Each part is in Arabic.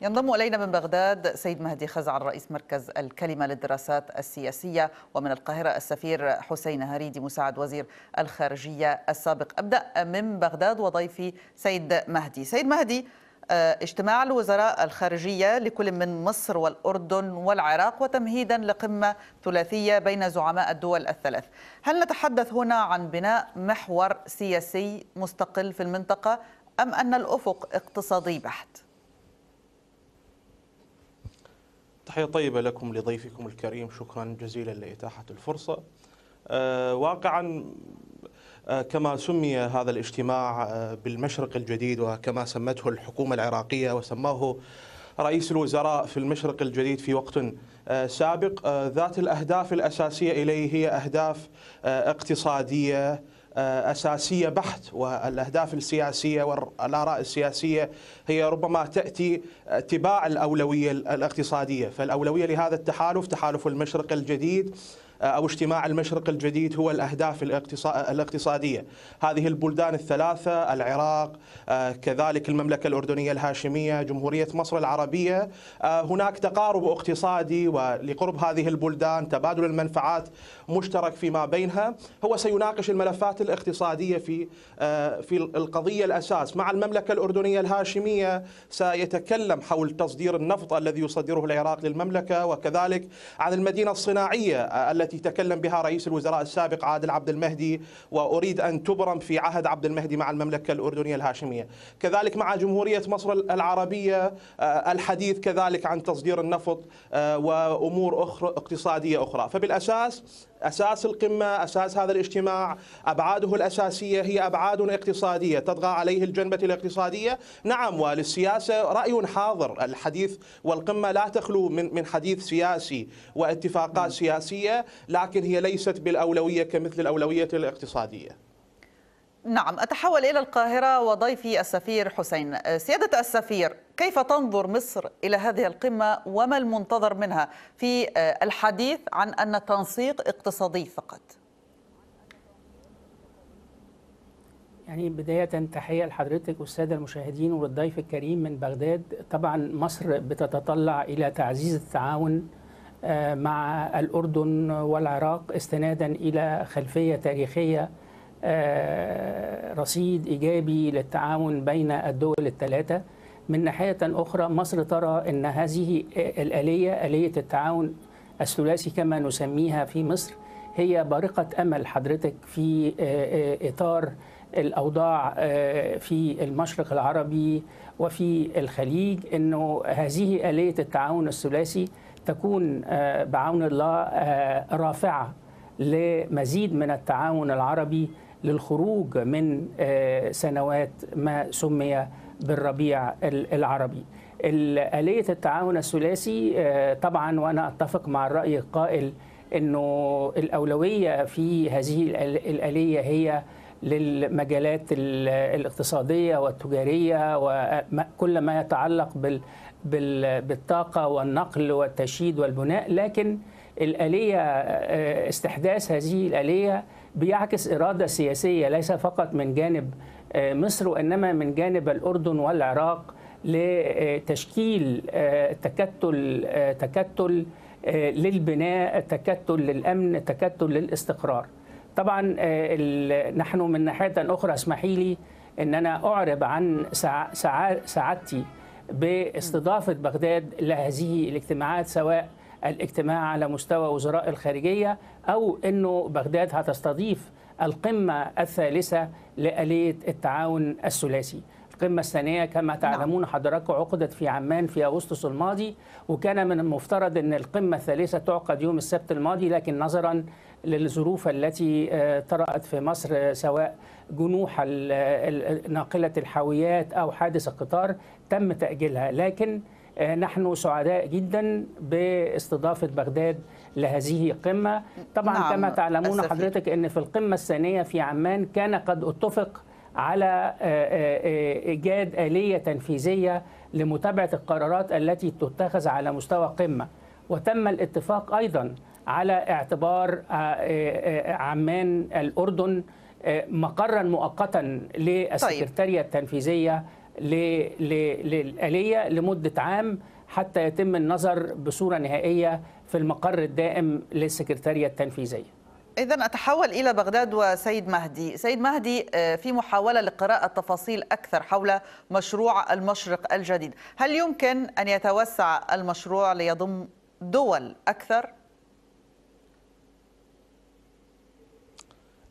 ينضم إلينا من بغداد سيد مهدي خزعل رئيس مركز الكلمة للدراسات السياسية ومن القاهرة السفير حسين هريدي مساعد وزير الخارجية السابق أبدأ من بغداد وضيفي سيد مهدي سيد مهدي آه، اجتماع الوزراء الخارجية لكل من مصر والأردن والعراق وتمهيدا لقمة ثلاثية بين زعماء الدول الثلاث هل نتحدث هنا عن بناء محور سياسي مستقل في المنطقة أم أن الأفق اقتصادي بحت؟ تحية طيبة لكم لضيفكم الكريم شكرا جزيلا لإتاحة الفرصة آه، واقعا آه، كما سمي هذا الاجتماع آه، بالمشرق الجديد وكما سمته الحكومة العراقية وسماه رئيس الوزراء في المشرق الجديد في وقت سابق ذات الأهداف الأساسية إليه هي أهداف اقتصادية اساسيه بحت والاهداف السياسيه والاراء السياسيه هي ربما تاتي اتباع الاولويه الاقتصاديه، فالاولويه لهذا التحالف تحالف المشرق الجديد أو اجتماع المشرق الجديد هو الأهداف الاقتصادية هذه البلدان الثلاثة العراق آه، كذلك المملكة الأردنية الهاشمية جمهورية مصر العربية آه، هناك تقارب اقتصادي ولقرب هذه البلدان تبادل المنفعات مشترك فيما بينها هو سيناقش الملفات الاقتصادية في آه، في القضية الأساس مع المملكة الأردنية الهاشمية سيتكلم حول تصدير النفط الذي يصدره العراق للمملكة وكذلك عن المدينة الصناعية التي التي تكلم بها رئيس الوزراء السابق عادل عبد المهدي وأريد أن تبرم في عهد عبد المهدي مع المملكة الأردنية الهاشمية كذلك مع جمهورية مصر العربية آه، الحديث كذلك عن تصدير النفط آه، وأمور أخرى اقتصادية أخرى فبالأساس أساس القمة أساس هذا الاجتماع أبعاده الأساسية هي أبعاد اقتصادية تطغى عليه الجنبة الاقتصادية نعم وللسياسة رأي حاضر الحديث والقمة لا تخلو من من حديث سياسي واتفاقات نعم. سياسية لكن هي ليست بالأولوية كمثل الأولوية الاقتصادية نعم أتحول إلى القاهرة وضيفي السفير حسين سيادة السفير كيف تنظر مصر إلى هذه القمة وما المنتظر منها في الحديث عن أن تنسيق اقتصادي فقط يعني بداية تحية لحضرتك والسادة المشاهدين والضيف الكريم من بغداد طبعا مصر بتتطلع إلى تعزيز التعاون آه، مع الأردن والعراق استنادا إلى خلفية تاريخية آه، رصيد إيجابي للتعاون بين الدول الثلاثة من ناحية أخرى مصر ترى أن هذه الآلية آلية التعاون الثلاثي كما نسميها في مصر هي بارقة أمل حضرتك في آه، إطار الأوضاع في المشرق العربي وفي الخليج أنه هذه آلية التعاون الثلاثي تكون آه، بعون الله آه، رافعه لمزيد من التعاون العربي للخروج من آه، سنوات ما سمي بالربيع العربي آلية التعاون الثلاثي طبعا وأنا أتفق مع الرأي القائل أنه الأولوية في هذه الآلية هي للمجالات الاقتصادية والتجارية وكل ما يتعلق بالطاقة والنقل والتشييد والبناء لكن الآلية آه، استحداث هذه الآلية بيعكس إرادة سياسية ليس فقط من جانب آه، مصر وإنما من جانب الأردن والعراق لتشكيل آه، تكتل تكتل للبناء تكتل للأمن تكتل للاستقرار طبعا نحن من ناحية أخرى اسمحي لي أن أنا أعرب عن سعادتي باستضافة بغداد لهذه الاجتماعات سواء الاجتماع على مستوى وزراء الخارجية أو أنه بغداد هتستضيف القمة الثالثة لآلية التعاون الثلاثي القمة الثانية كما نعم. تعلمون حضراتكم عقدت في عمان في أغسطس الماضي وكان من المفترض أن القمة الثالثة تعقد يوم السبت الماضي لكن نظرا للظروف التي آه، طرأت في مصر سواء جنوح ناقلة الحاويات أو حادث القطار تم تأجيلها لكن آه، نحن سعداء جدا باستضافة بغداد لهذه القمة طبعا نعم. كما تعلمون أسفل. حضرتك أن في القمة الثانية في عمان كان قد اتفق على آه، آه، إيجاد آلية تنفيذية لمتابعة القرارات التي تتخذ على مستوى قمة وتم الاتفاق أيضا على اعتبار عمان الأردن مقرا مؤقتا للسكرتارية التنفيذية للآلية لمدة عام حتى يتم النظر بصورة نهائية في المقر الدائم للسكرتارية التنفيذية إذا أتحول إلى بغداد وسيد مهدي سيد مهدي آه، في محاولة لقراءة تفاصيل أكثر حول مشروع المشرق الجديد هل يمكن أن يتوسع المشروع ليضم دول أكثر؟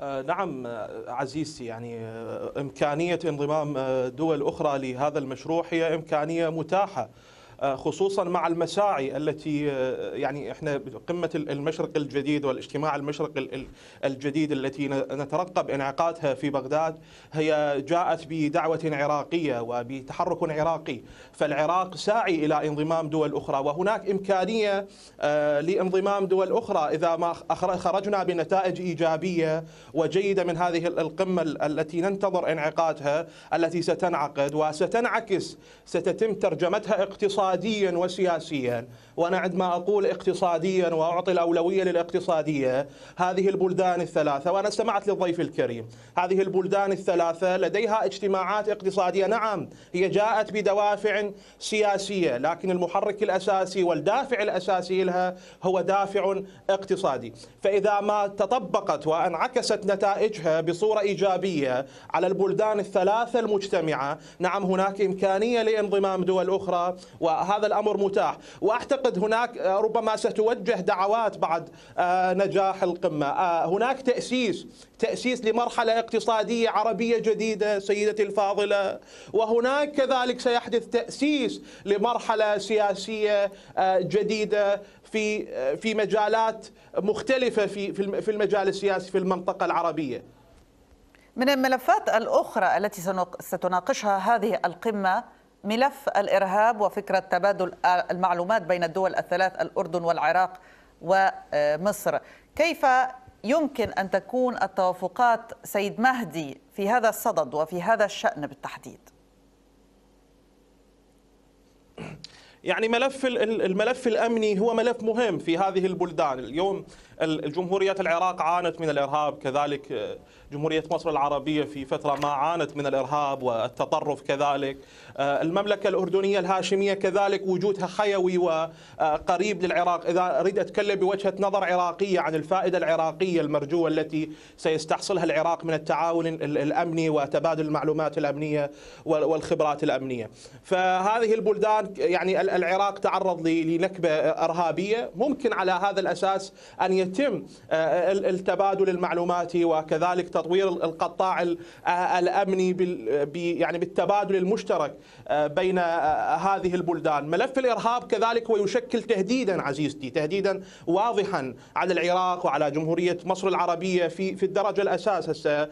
آه، نعم آه، عزيزتي يعني آه، إمكانية انضمام دول أخرى لهذا المشروع هي إمكانية متاحة آه، خصوصا مع المساعي التي آه، يعني احنا قمه المشرق الجديد والاجتماع المشرق الجديد التي نترقب انعقادها في بغداد هي جاءت بدعوه عراقيه وبتحرك عراقي فالعراق ساعي الى انضمام دول اخرى وهناك امكانيه آه، لانضمام دول اخرى اذا ما خرجنا بنتائج ايجابيه وجيده من هذه القمه التي ننتظر انعقادها التي ستنعقد وستنعكس ستتم ترجمتها اقتصاديا اقتصاديا وسياسيا وأنا عندما أقول اقتصاديا وأعطي الأولوية للاقتصادية هذه البلدان الثلاثة وأنا استمعت للضيف الكريم هذه البلدان الثلاثة لديها اجتماعات اقتصادية نعم هي جاءت بدوافع سياسية لكن المحرك الأساسي والدافع الأساسي لها هو دافع اقتصادي فإذا ما تطبقت وانعكست نتائجها بصورة إيجابية على البلدان الثلاثة المجتمعة نعم هناك إمكانية لانضمام دول أخرى و هذا الامر متاح واعتقد هناك آه، ربما ستوجه دعوات بعد آه، نجاح القمه آه، هناك تاسيس تاسيس لمرحله اقتصاديه عربيه جديده سيدتي الفاضله وهناك كذلك سيحدث تاسيس لمرحله سياسيه جديده في في مجالات مختلفه في في المجال السياسي في المنطقه العربيه من الملفات الاخرى التي ستناقشها هذه القمه ملف الإرهاب وفكرة تبادل المعلومات بين الدول الثلاث الأردن والعراق ومصر كيف يمكن أن تكون التوافقات سيد مهدي في هذا الصدد وفي هذا الشأن بالتحديد؟ يعني ملف الملف الامني هو ملف مهم في هذه البلدان، اليوم الجمهوريه العراق عانت من الارهاب، كذلك آه، جمهوريه مصر العربيه في فتره ما عانت من الارهاب والتطرف كذلك، آه، المملكه الاردنيه الهاشميه كذلك وجودها حيوي وقريب للعراق، اذا اريد اتكلم بوجهه نظر عراقيه عن الفائده العراقيه المرجوه التي سيستحصلها العراق من التعاون الامني وتبادل المعلومات الامنيه والخبرات الامنيه. فهذه البلدان يعني العراق تعرض لنكبه ارهابيه ممكن على هذا الاساس ان يتم آه، التبادل المعلوماتي وكذلك تطوير القطاع آه، الامني يعني بالتبادل المشترك آه، بين هذه البلدان ملف الارهاب كذلك ويشكل تهديدا عزيزتي تهديدا واضحا على العراق وعلى جمهوريه مصر العربيه في في الدرجه الاساس هسه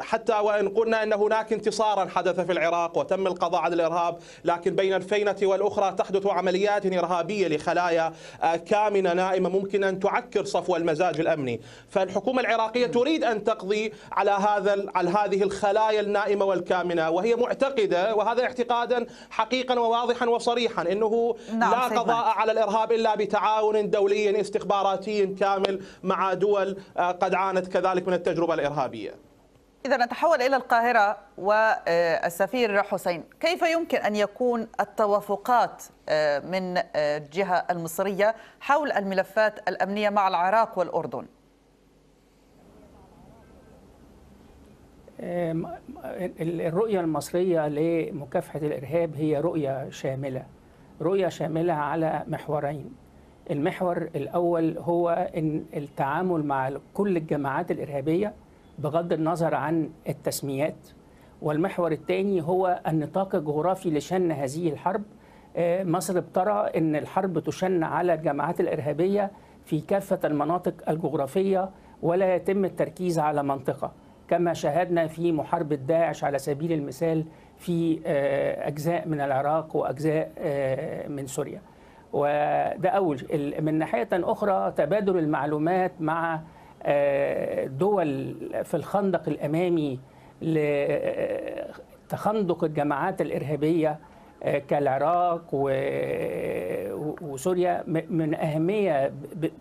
حتى وان قلنا ان هناك انتصارا حدث في العراق وتم القضاء على الارهاب لكن بين الفينه والاخرى تحدث عمليات إرهابية لخلايا آه، كامنة نائمة ممكن أن تعكر صفو المزاج الأمني فالحكومة العراقية تريد أن تقضي على هذا على هذه الخلايا النائمة والكامنة وهي معتقدة وهذا اعتقادا حقيقا وواضحا وصريحا أنه نعم لا قضاء على الإرهاب إلا بتعاون دولي استخباراتي كامل مع دول آه، قد عانت كذلك من التجربة الإرهابية إذا نتحول إلى القاهرة والسفير حسين كيف يمكن أن يكون التوافقات آه، من آه، الجهة المصرية حول الملفات الأمنية مع العراق والأردن؟ الرؤية المصرية لمكافحة الإرهاب هي رؤية شاملة رؤية شاملة على محورين المحور الأول هو التعامل مع كل الجماعات الإرهابية بغض النظر عن التسميات والمحور الثاني هو النطاق الجغرافي لشن هذه الحرب آه، مصر بترى ان الحرب تشن على الجماعات الارهابيه في كافه المناطق الجغرافيه ولا يتم التركيز على منطقه كما شاهدنا في محاربه داعش على سبيل المثال في آه، اجزاء من العراق واجزاء آه، من سوريا وده اول من ناحيه اخرى تبادل المعلومات مع دول في الخندق الامامي لتخندق الجماعات الارهابيه آه، كالعراق وسوريا من اهميه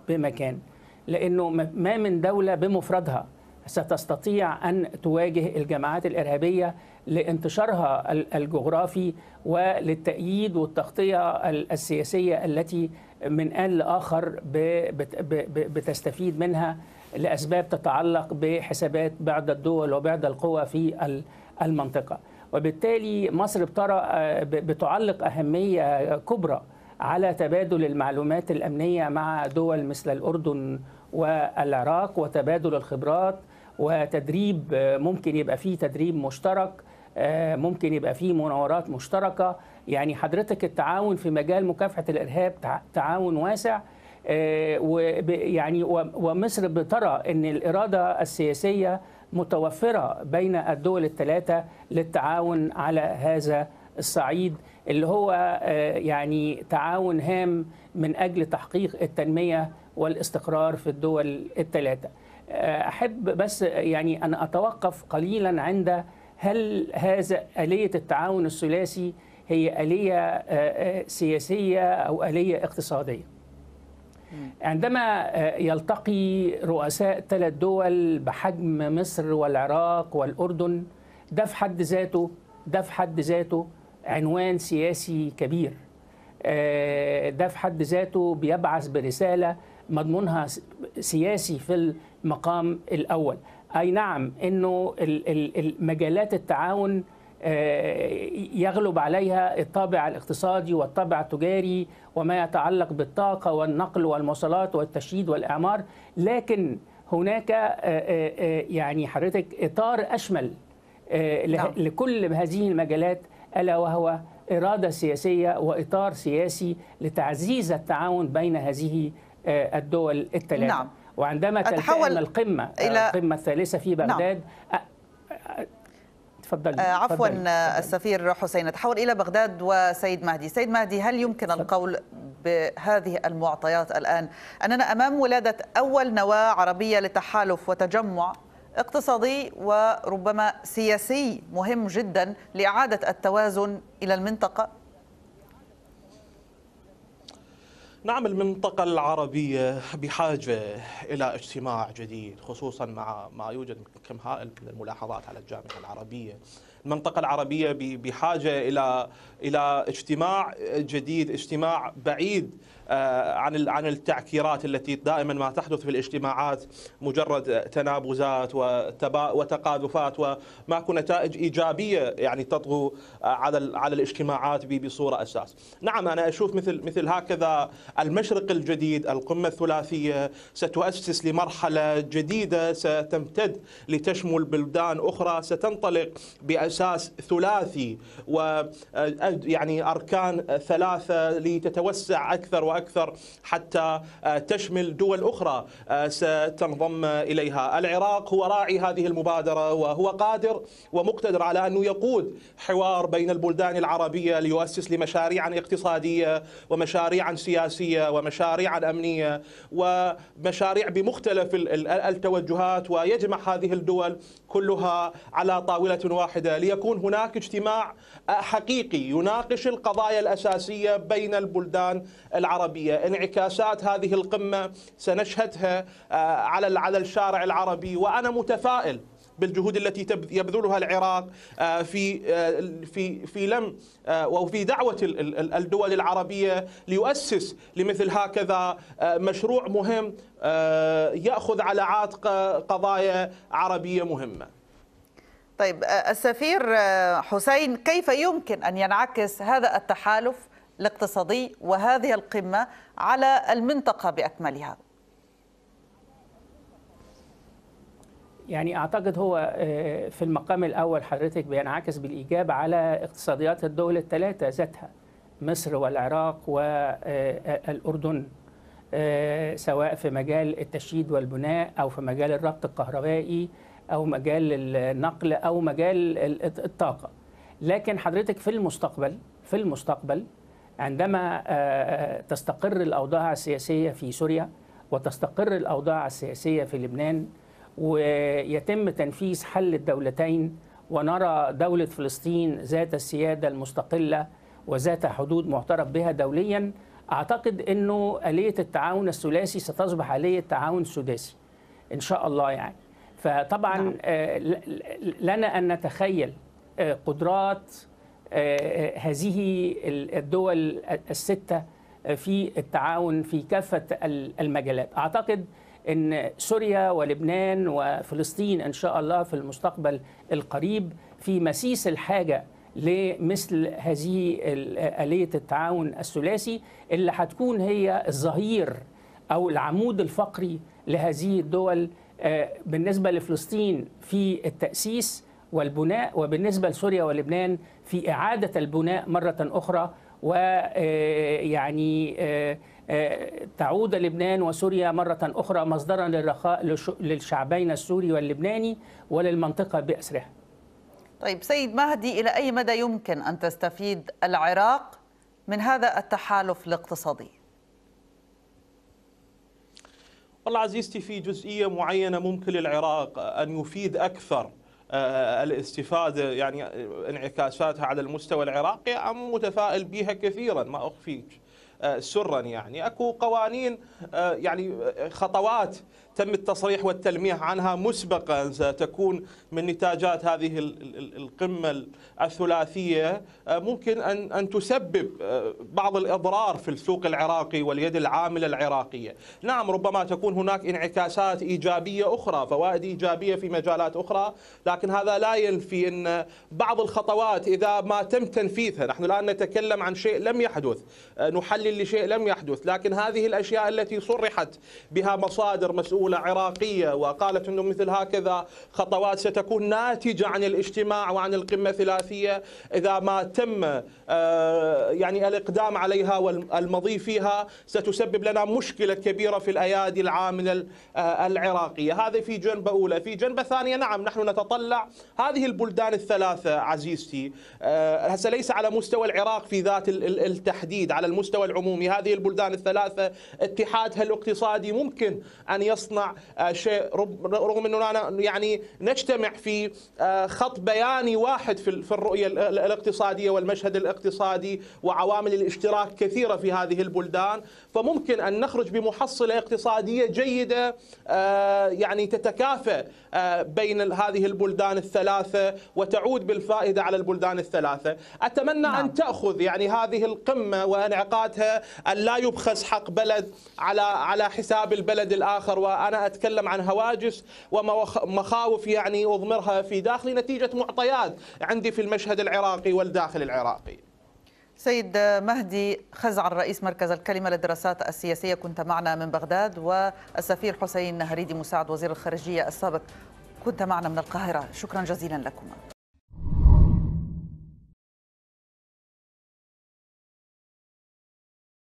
بمكان لانه ما من دوله بمفردها ستستطيع ان تواجه الجماعات الارهابيه لانتشارها الجغرافي وللتأييد والتغطيه السياسيه التي من ان لاخر بتستفيد منها لأسباب تتعلق بحسابات بعض الدول وبعض القوى في المنطقة وبالتالي مصر بترى آه، بتعلق أهمية كبرى على تبادل المعلومات الأمنية مع دول مثل الأردن والعراق وتبادل الخبرات وتدريب آه، ممكن يبقى فيه تدريب مشترك آه، ممكن يبقى فيه مناورات مشتركة يعني حضرتك التعاون في مجال مكافحة الإرهاب تعاون واسع آه، ويعني ومصر بترى ان الاراده السياسيه متوفره بين الدول الثلاثه للتعاون على هذا الصعيد اللي هو آه، يعني تعاون هام من اجل تحقيق التنميه والاستقرار في الدول الثلاثه. آه، احب بس يعني ان اتوقف قليلا عند هل هذا اليه التعاون الثلاثي هي اليه سياسيه او اليه اقتصاديه؟ عندما آه، يلتقي رؤساء ثلاث دول بحجم مصر والعراق والأردن ده في حد ذاته ده في حد ذاته عنوان سياسي كبير آه، ده في حد ذاته بيبعث برسالة مضمونها سياسي في المقام الأول أي نعم أنه مجالات التعاون آه، يغلب عليها الطابع الاقتصادي والطابع التجاري وما يتعلق بالطاقه والنقل والمواصلات والتشييد والاعمار لكن هناك آه، آه، يعني حضرتك اطار اشمل نعم. لكل هذه المجالات الا وهو اراده سياسيه واطار سياسي لتعزيز التعاون بين هذه الدول الثلاثه نعم. وعندما تلتقي القمه الى القمه الثالثه في بغداد نعم. تفضلي آه عفوا تفضلي. السفير حسين نتحول الى بغداد وسيد مهدي سيد مهدي هل يمكن تفضل. القول بهذه المعطيات الان اننا امام ولاده اول نواه عربيه لتحالف وتجمع اقتصادي وربما سياسي مهم جدا لاعاده التوازن الى المنطقه نعم المنطقة العربية بحاجة إلى اجتماع جديد خصوصا مع ما يوجد كم هائل من الملاحظات على الجامعة العربية المنطقة العربية بحاجة إلى إلى اجتماع جديد اجتماع بعيد آه، عن عن التعكيرات التي دائما ما تحدث في الاجتماعات مجرد تنابزات وتقاذفات وماكو نتائج ايجابيه يعني تطغو آه، على على الاجتماعات بصوره اساس. نعم انا اشوف مثل مثل هكذا المشرق الجديد القمة الثلاثية ستؤسس لمرحلة جديدة ستمتد لتشمل بلدان أخرى ستنطلق بأساس ثلاثي و يعني أركان ثلاثة لتتوسع أكثر وأكثر حتى تشمل دول أخرى ستنضم إليها العراق هو راعي هذه المبادرة وهو قادر ومقتدر على أنه يقود حوار بين البلدان العربية ليؤسس لمشاريع اقتصادية ومشاريع سياسية السياسية ومشاريع أمنية ومشاريع بمختلف التوجهات ويجمع هذه الدول كلها على طاولة واحدة ليكون هناك اجتماع حقيقي يناقش القضايا الأساسية بين البلدان العربية انعكاسات هذه القمة سنشهدها آه، على الشارع العربي وأنا متفائل بالجهود التي يبذلها العراق آه، في آه، في في لم آه، او في دعوه الدول العربيه ليؤسس لمثل هكذا مشروع مهم ياخذ على عاتقه قضايا عربيه مهمه. طيب السفير حسين كيف يمكن ان ينعكس هذا التحالف الاقتصادي وهذه القمه على المنطقه باكملها؟ يعني اعتقد هو آه، في المقام الاول حضرتك بينعكس بالايجاب على اقتصاديات الدول الثلاثه ذاتها مصر والعراق والاردن آه، آه، سواء في مجال التشييد والبناء او في مجال الربط الكهربائي او مجال النقل او مجال الطاقه لكن حضرتك في المستقبل في المستقبل عندما تستقر الاوضاع السياسيه في سوريا وتستقر الاوضاع السياسيه في لبنان ويتم تنفيذ حل الدولتين ونرى دولة فلسطين ذات السيادة المستقلة وذات حدود معترف بها دوليا أعتقد أنه آلية التعاون الثلاثي ستصبح آلية تعاون سداسي إن شاء الله يعني فطبعا نعم. آه، لنا أن نتخيل آه، قدرات آه، هذه الدول الستة في التعاون في كافة المجالات أعتقد ان سوريا ولبنان وفلسطين ان شاء الله في المستقبل القريب في مسيس الحاجه لمثل هذه آلية التعاون الثلاثي اللي هتكون هي الظهير أو العمود الفقري لهذه الدول آه، بالنسبة لفلسطين في التأسيس والبناء وبالنسبة لسوريا ولبنان في إعادة البناء مرة أخرى ويعني آه، آه، تعود لبنان وسوريا مرة أخرى مصدرا للرخاء للشعبين السوري واللبناني وللمنطقة بأسرها طيب سيد مهدي إلى أي مدى يمكن أن تستفيد العراق من هذا التحالف الاقتصادي؟ والله عزيزتي في جزئية معينة ممكن للعراق أن يفيد أكثر آه، الاستفادة يعني انعكاساتها على المستوى العراقي أم متفائل بها كثيرا ما أخفيك آه، سرا يعني اكو قوانين آه، يعني آه، خطوات تم التصريح والتلميح عنها مسبقا ستكون من نتاجات هذه القمه الثلاثيه ممكن ان ان تسبب بعض الاضرار في السوق العراقي واليد العامله العراقيه، نعم ربما تكون هناك انعكاسات ايجابيه اخرى، فوائد ايجابيه في مجالات اخرى، لكن هذا لا ينفي ان بعض الخطوات اذا ما تم تنفيذها، نحن الان نتكلم عن شيء لم يحدث، نحل محل لشيء لم يحدث لكن هذه الأشياء التي صرحت بها مصادر مسؤولة عراقية وقالت أنه مثل هكذا خطوات ستكون ناتجة عن الاجتماع وعن القمة الثلاثية إذا ما تم آه، يعني الإقدام عليها والمضي فيها ستسبب لنا مشكلة كبيرة في الأيادي العاملة آه، العراقية هذا في جنبة أولى في جنبة ثانية نعم نحن نتطلع هذه البلدان الثلاثة عزيزتي آه، هسه ليس على مستوى العراق في ذات التحديد على المستوى العمومي هذه البلدان الثلاثة اتحادها الاقتصادي ممكن أن يصنع آه، شيء رغم أننا يعني نجتمع في آه، خط بياني واحد في الرؤية الاقتصادية والمشهد الاقتصادي وعوامل الاشتراك كثيرة في هذه البلدان فممكن أن نخرج بمحصلة اقتصادية جيدة آه، يعني تتكافئ بين هذه البلدان الثلاثة وتعود بالفائدة على البلدان الثلاثة أتمنى نعم. أن تأخذ يعني هذه القمة وانعقادها ان لا يبخس حق بلد على على حساب البلد الاخر وانا اتكلم عن هواجس ومخاوف يعني اضمرها في داخلي نتيجه معطيات عندي في المشهد العراقي والداخل العراقي. سيد مهدي خزعل رئيس مركز الكلمة للدراسات السياسية كنت معنا من بغداد والسفير حسين نهريدي مساعد وزير الخارجية السابق كنت معنا من القاهرة شكرا جزيلا لكما